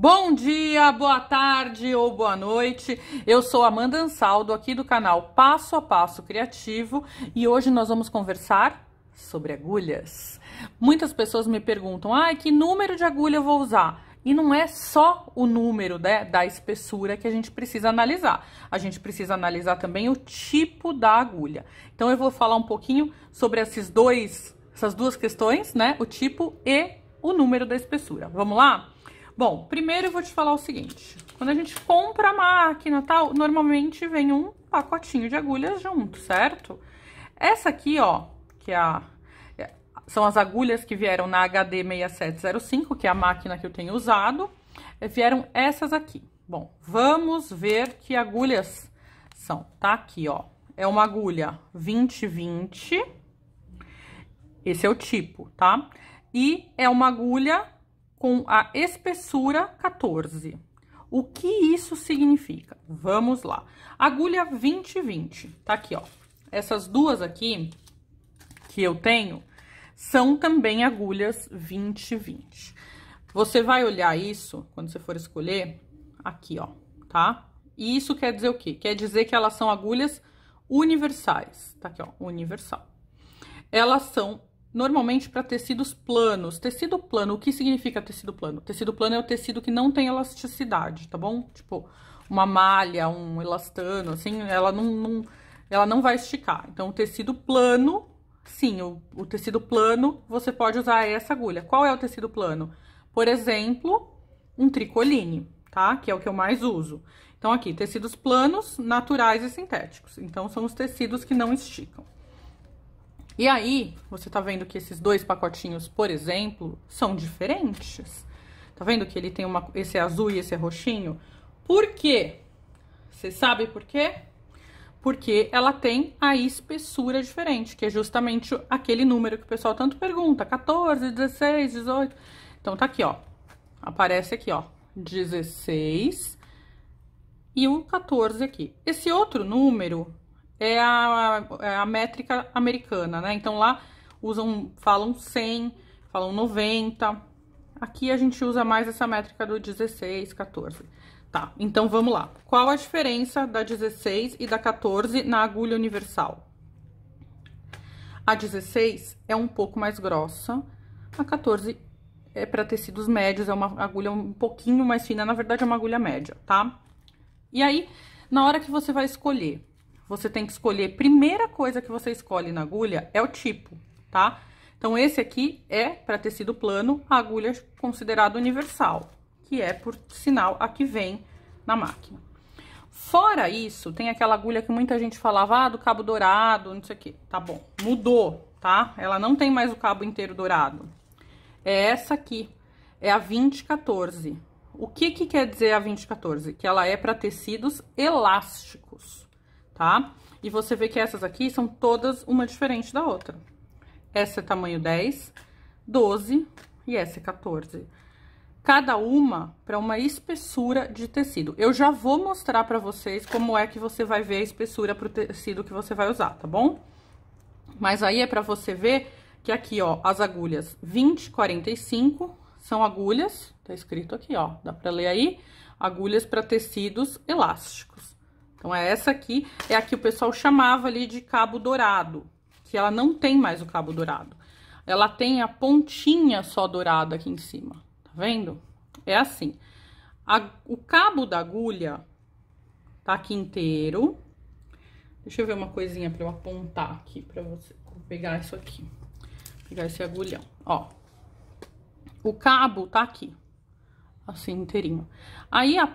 Bom dia, boa tarde ou boa noite. Eu sou Amanda Ansaldo, aqui do canal Passo a Passo Criativo, e hoje nós vamos conversar sobre agulhas. Muitas pessoas me perguntam: "Ai, ah, que número de agulha eu vou usar?" E não é só o número né, da espessura que a gente precisa analisar. A gente precisa analisar também o tipo da agulha. Então eu vou falar um pouquinho sobre esses dois, essas duas questões, né? O tipo e o número da espessura. Vamos lá? Bom, primeiro eu vou te falar o seguinte. Quando a gente compra a máquina tal, normalmente vem um pacotinho de agulhas junto, certo? Essa aqui, ó, que é a... É, são as agulhas que vieram na HD 6705, que é a máquina que eu tenho usado. Eh, vieram essas aqui. Bom, vamos ver que agulhas são. Tá aqui, ó. É uma agulha 2020. Esse é o tipo, tá? E é uma agulha com a espessura 14. O que isso significa? Vamos lá. Agulha 20-20, tá aqui, ó. Essas duas aqui que eu tenho são também agulhas 20-20. Você vai olhar isso quando você for escolher aqui, ó, tá? E isso quer dizer o quê? Quer dizer que elas são agulhas universais, tá aqui, ó, universal. Elas são normalmente para tecidos planos. Tecido plano, o que significa tecido plano? Tecido plano é o tecido que não tem elasticidade, tá bom? Tipo, uma malha, um elastano, assim, ela não, não ela não vai esticar. Então, o tecido plano, sim, o, o tecido plano, você pode usar essa agulha. Qual é o tecido plano? Por exemplo, um tricoline, tá? Que é o que eu mais uso. Então, aqui, tecidos planos, naturais e sintéticos. Então, são os tecidos que não esticam. E aí, você tá vendo que esses dois pacotinhos, por exemplo, são diferentes. Tá vendo que ele tem uma, esse é azul e esse é roxinho? Por quê? Você sabe por quê? Porque ela tem a espessura diferente, que é justamente aquele número que o pessoal tanto pergunta, 14, 16, 18. Então, tá aqui, ó. Aparece aqui, ó, 16 e o 14 aqui. Esse outro número, é a, é a métrica americana, né? Então lá usam, falam 100, falam 90. Aqui a gente usa mais essa métrica do 16, 14. Tá, então vamos lá. Qual a diferença da 16 e da 14 na agulha universal? A 16 é um pouco mais grossa, a 14 é para tecidos médios, é uma agulha um pouquinho mais fina, na verdade é uma agulha média, tá? E aí, na hora que você vai escolher você tem que escolher, primeira coisa que você escolhe na agulha é o tipo, tá? Então, esse aqui é para tecido plano, a agulha considerada universal, que é, por sinal, a que vem na máquina. Fora isso, tem aquela agulha que muita gente falava, ah, do cabo dourado, não sei o que. Tá bom, mudou, tá? Ela não tem mais o cabo inteiro dourado. É essa aqui, é a 2014. O que que quer dizer a 2014? Que ela é para tecidos elásticos tá? E você vê que essas aqui são todas uma diferente da outra. Essa é tamanho 10, 12 e essa é 14. Cada uma para uma espessura de tecido. Eu já vou mostrar para vocês como é que você vai ver a espessura pro tecido que você vai usar, tá bom? Mas aí é para você ver que aqui, ó, as agulhas 20, 45 são agulhas, tá escrito aqui, ó, dá para ler aí, agulhas para tecidos elásticos. Então, é essa aqui, é a que o pessoal chamava ali de cabo dourado, que ela não tem mais o cabo dourado. Ela tem a pontinha só dourada aqui em cima, tá vendo? É assim. A, o cabo da agulha tá aqui inteiro. Deixa eu ver uma coisinha pra eu apontar aqui pra você. Vou pegar isso aqui, Vou pegar esse agulhão, ó. O cabo tá aqui, assim, inteirinho. Aí, a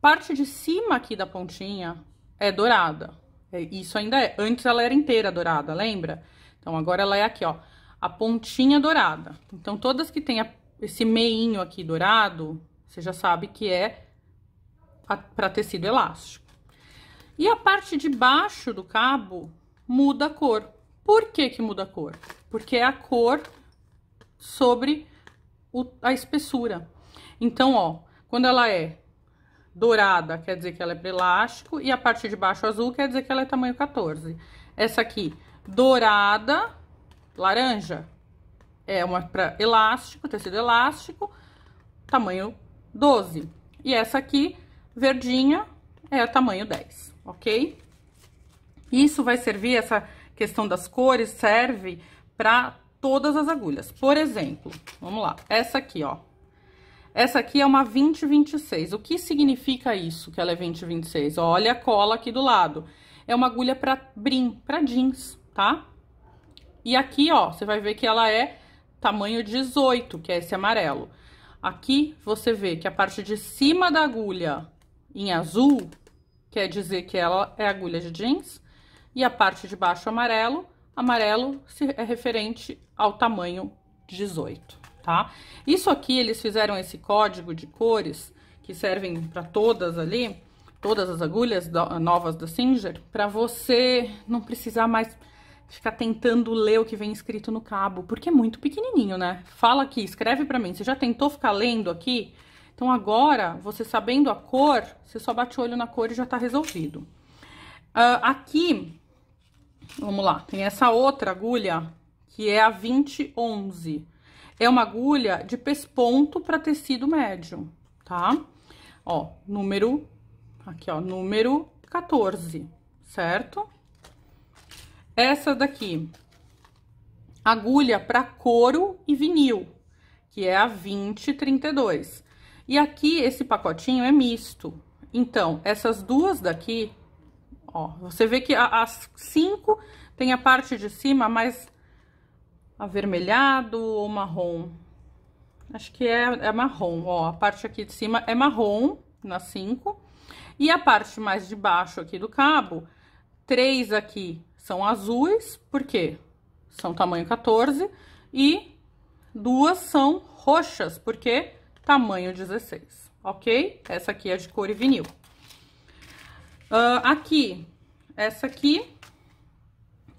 Parte de cima aqui da pontinha é dourada. É, isso ainda é. Antes ela era inteira dourada, lembra? Então, agora ela é aqui, ó. A pontinha dourada. Então, todas que tem esse meinho aqui dourado, você já sabe que é para tecido elástico. E a parte de baixo do cabo muda a cor. Por que que muda a cor? Porque é a cor sobre o, a espessura. Então, ó, quando ela é dourada quer dizer que ela é para elástico e a parte de baixo azul quer dizer que ela é tamanho 14. Essa aqui, dourada, laranja, é uma para elástico, tecido elástico, tamanho 12. E essa aqui, verdinha, é tamanho 10, ok? Isso vai servir, essa questão das cores serve para todas as agulhas. Por exemplo, vamos lá, essa aqui, ó, essa aqui é uma 2026. O que significa isso que ela é 2026? Olha a cola aqui do lado. É uma agulha para brim, para jeans, tá? E aqui, ó, você vai ver que ela é tamanho 18, que é esse amarelo. Aqui você vê que a parte de cima da agulha em azul quer dizer que ela é agulha de jeans e a parte de baixo amarelo, amarelo é referente ao tamanho 18 tá? Isso aqui, eles fizeram esse código de cores, que servem para todas ali, todas as agulhas novas da Singer, para você não precisar mais ficar tentando ler o que vem escrito no cabo, porque é muito pequenininho, né? Fala aqui, escreve para mim, você já tentou ficar lendo aqui? Então, agora, você sabendo a cor, você só bate o olho na cor e já tá resolvido. Uh, aqui, vamos lá, tem essa outra agulha, que é a 2011 é uma agulha de pesponto para tecido médio, tá? Ó, número, aqui ó, número 14, certo? Essa daqui, agulha para couro e vinil, que é a 2032. E aqui, esse pacotinho é misto. Então, essas duas daqui, ó, você vê que as cinco tem a parte de cima mais avermelhado ou marrom. Acho que é, é marrom, ó, a parte aqui de cima é marrom, na 5. E a parte mais de baixo aqui do cabo, três aqui são azuis, porque são tamanho 14, e duas são roxas, porque tamanho 16, ok? Essa aqui é de cor e vinil. Uh, aqui, essa aqui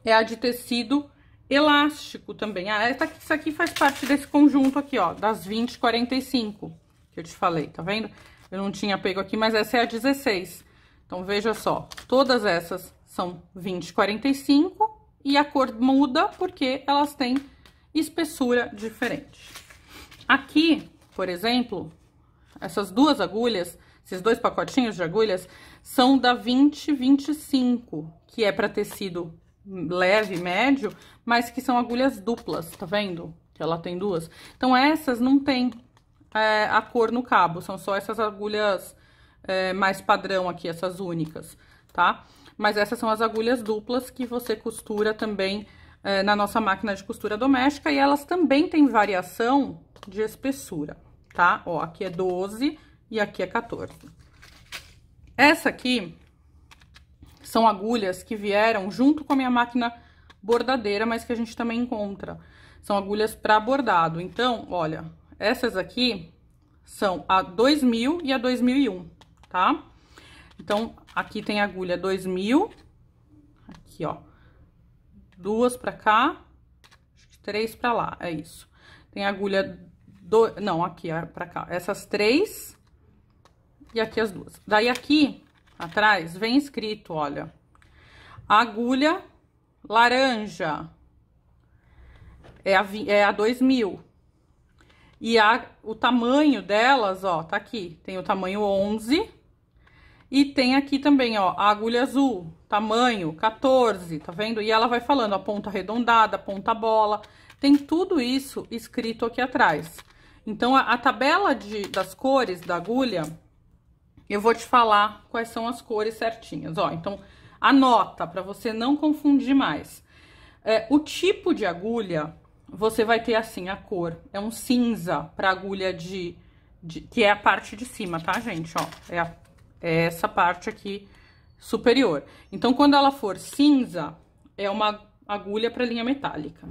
é a de tecido elástico também. Ah, essa aqui, isso aqui faz parte desse conjunto aqui, ó, das 20 45 que eu te falei, tá vendo? Eu não tinha pego aqui, mas essa é a 16. Então, veja só, todas essas são 20 45 e a cor muda porque elas têm espessura diferente. Aqui, por exemplo, essas duas agulhas, esses dois pacotinhos de agulhas, são da 20 25, que é para tecido leve, médio, mas que são agulhas duplas, tá vendo? Que ela tem duas. Então, essas não tem é, a cor no cabo, são só essas agulhas é, mais padrão aqui, essas únicas, tá? Mas essas são as agulhas duplas que você costura também é, na nossa máquina de costura doméstica e elas também têm variação de espessura, tá? Ó, aqui é 12 e aqui é 14. Essa aqui são agulhas que vieram junto com a minha máquina bordadeira, mas que a gente também encontra. São agulhas para bordado. Então, olha, essas aqui são a 2000 e a 2001, tá? Então, aqui tem agulha 2000, aqui, ó, duas para cá, três para lá, é isso. Tem agulha, do, não, aqui, ó, é para cá, essas três e aqui as duas. Daí, aqui, atrás, vem escrito, olha, agulha laranja é a, é a 2000. E a, o tamanho delas, ó, tá aqui. Tem o tamanho 11. E tem aqui também, ó, a agulha azul, tamanho 14, tá vendo? E ela vai falando a ponta arredondada, a ponta bola. Tem tudo isso escrito aqui atrás. Então, a, a tabela de, das cores da agulha, eu vou te falar quais são as cores certinhas, ó. Então, Anota para você não confundir mais. É, o tipo de agulha você vai ter assim a cor é um cinza para agulha de, de, que é a parte de cima, tá, gente? Ó, é, a, é essa parte aqui superior. Então, quando ela for cinza, é uma agulha para linha metálica.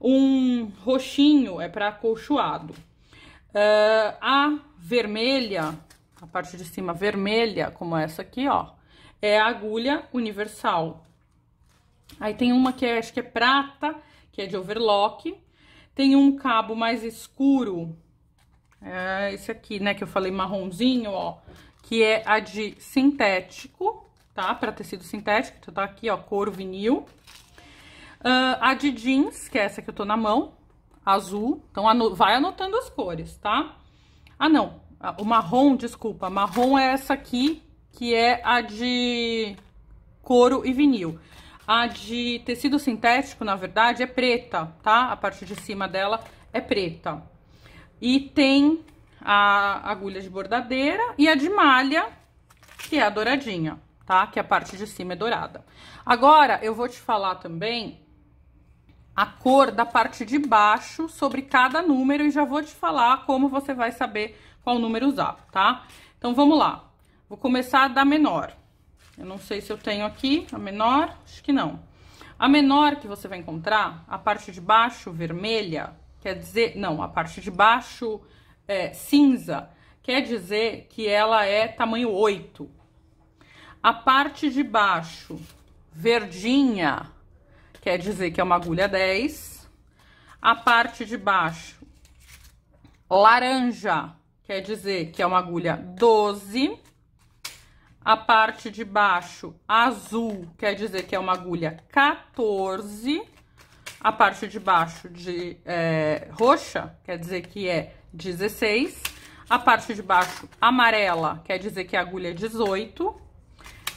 Um roxinho é para acolchoado. Uh, a vermelha, a parte de cima vermelha, como essa aqui, ó, é a agulha universal. Aí tem uma que é, acho que é prata, que é de overlock. Tem um cabo mais escuro, é esse aqui, né, que eu falei marronzinho, ó, que é a de sintético, tá? Para tecido sintético, então tá aqui, ó, couro vinil. Uh, a de jeans, que é essa que eu tô na mão, azul. Então, vai anotando as cores, tá? Ah, não, o marrom, desculpa, marrom é essa aqui, que é a de couro e vinil. A de tecido sintético, na verdade, é preta, tá? A parte de cima dela é preta. E tem a agulha de bordadeira e a de malha, que é a douradinha, tá? Que a parte de cima é dourada. Agora, eu vou te falar também a cor da parte de baixo sobre cada número e já vou te falar como você vai saber qual número usar, tá? Então, vamos lá. Vou começar da menor. Eu não sei se eu tenho aqui a menor, acho que não. A menor que você vai encontrar, a parte de baixo vermelha, quer dizer, não, a parte de baixo é, cinza, quer dizer que ela é tamanho 8. A parte de baixo verdinha, quer dizer que é uma agulha 10. A parte de baixo laranja, quer dizer que é uma agulha 12 a parte de baixo azul, quer dizer que é uma agulha 14. A parte de baixo de é, roxa, quer dizer que é 16. A parte de baixo amarela, quer dizer que a agulha é 18.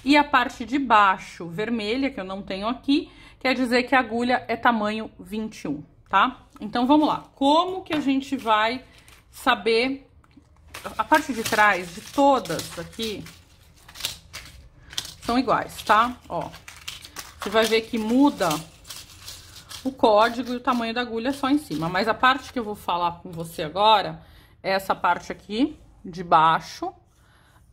E a parte de baixo vermelha, que eu não tenho aqui, quer dizer que a agulha é tamanho 21, tá? Então, vamos lá. Como que a gente vai saber... A parte de trás de todas aqui, são iguais, tá? Ó, você vai ver que muda o código e o tamanho da agulha só em cima. Mas a parte que eu vou falar com você agora é essa parte aqui de baixo,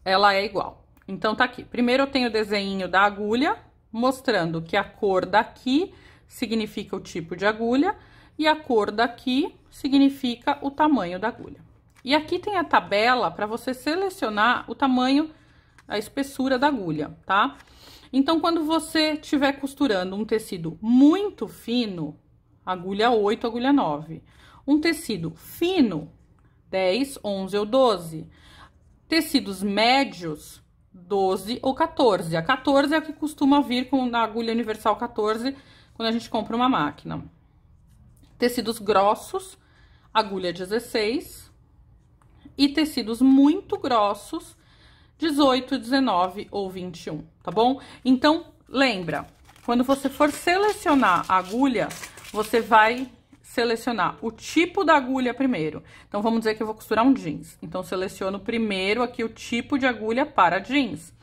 ela é igual. Então, tá aqui. Primeiro, eu tenho o desenho da agulha, mostrando que a cor daqui significa o tipo de agulha e a cor daqui significa o tamanho da agulha. E aqui tem a tabela para você selecionar o tamanho a espessura da agulha, tá? Então, quando você estiver costurando um tecido muito fino, agulha 8, agulha 9. Um tecido fino, 10, 11 ou 12. Tecidos médios, 12 ou 14. A 14 é a que costuma vir com a agulha universal 14 quando a gente compra uma máquina. Tecidos grossos, agulha 16. E tecidos muito grossos, 18, 19 ou 21, tá bom? Então, lembra, quando você for selecionar a agulha, você vai selecionar o tipo da agulha primeiro. Então, vamos dizer que eu vou costurar um jeans. Então, seleciono primeiro aqui o tipo de agulha para jeans.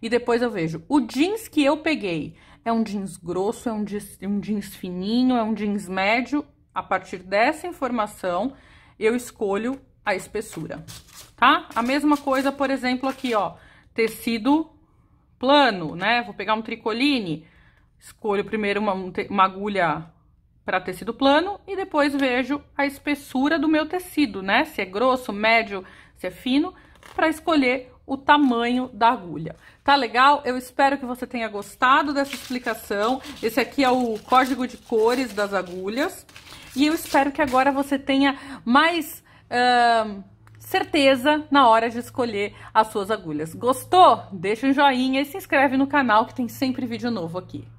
E depois eu vejo, o jeans que eu peguei é um jeans grosso, é um jeans, um jeans fininho, é um jeans médio. A partir dessa informação, eu escolho a espessura, tá? A mesma coisa, por exemplo, aqui, ó, tecido plano, né? Vou pegar um tricoline, escolho primeiro uma, uma agulha para tecido plano e depois vejo a espessura do meu tecido, né? Se é grosso, médio, se é fino, para escolher o tamanho da agulha. Tá legal? Eu espero que você tenha gostado dessa explicação. Esse aqui é o código de cores das agulhas. E eu espero que agora você tenha mais certeza na hora de escolher as suas agulhas. Gostou? Deixa um joinha e se inscreve no canal que tem sempre vídeo novo aqui.